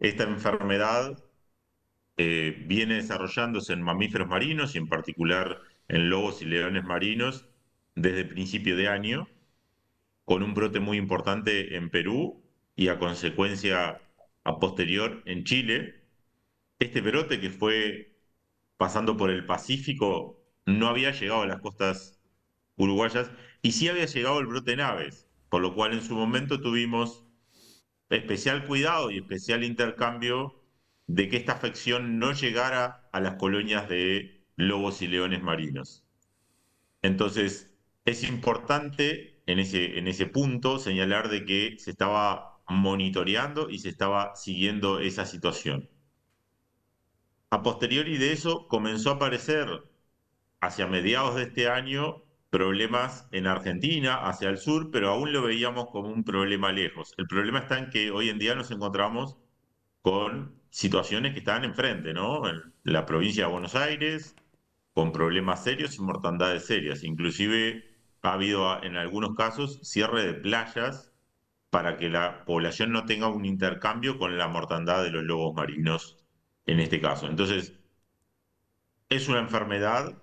Esta enfermedad eh, viene desarrollándose en mamíferos marinos y en particular en lobos y leones marinos desde principio de año, con un brote muy importante en Perú y a consecuencia a posterior en Chile. Este brote que fue pasando por el Pacífico no había llegado a las costas uruguayas y sí había llegado el brote en aves, por lo cual en su momento tuvimos especial cuidado y especial intercambio de que esta afección no llegara a las colonias de lobos y leones marinos. Entonces, es importante en ese, en ese punto señalar de que se estaba monitoreando y se estaba siguiendo esa situación. A posteriori de eso comenzó a aparecer hacia mediados de este año problemas en Argentina, hacia el sur, pero aún lo veíamos como un problema lejos. El problema está en que hoy en día nos encontramos con situaciones que están enfrente, ¿no? En la provincia de Buenos Aires, con problemas serios y mortandades serias. Inclusive ha habido ah, en algunos casos cierre de playas para que la población no tenga un intercambio con la mortandad de los lobos marinos en este caso. Entonces, es una enfermedad,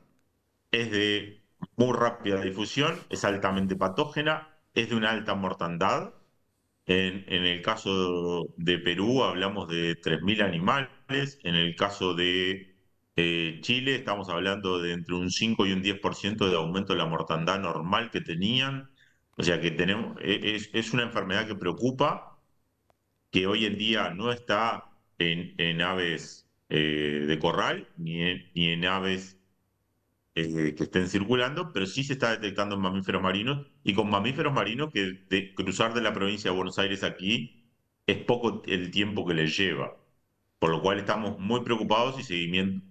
es de muy rápida difusión, es altamente patógena, es de una alta mortandad. En, el caso de Perú hablamos de 3.000 animales, en el caso de eh, Chile estamos hablando de entre un 5 y un 10% de aumento de la mortandad normal que tenían. O sea que tenemos, e, es, una enfermedad que preocupa, que hoy en día no está en, aves eh, de corral ni en, ni en aves eh, que estén circulando, pero sí se está detectando en mamíferos marinos y con mamíferos marinos que de cruzar de la provincia de Buenos Aires aquí es poco el tiempo que les lleva. Por lo cual estamos muy preocupados y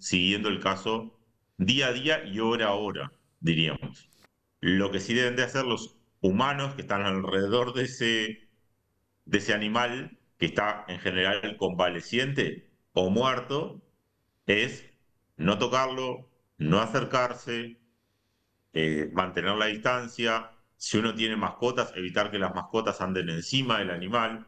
siguiendo el caso día a día y hora a hora, diríamos. Lo que sí deben de hacer los humanos que están alrededor de ese, de ese animal, que está en general convaleciente o muerto, es no tocarlo, no acercarse, eh, mantener la distancia, si uno tiene mascotas, evitar que las mascotas anden encima del animal.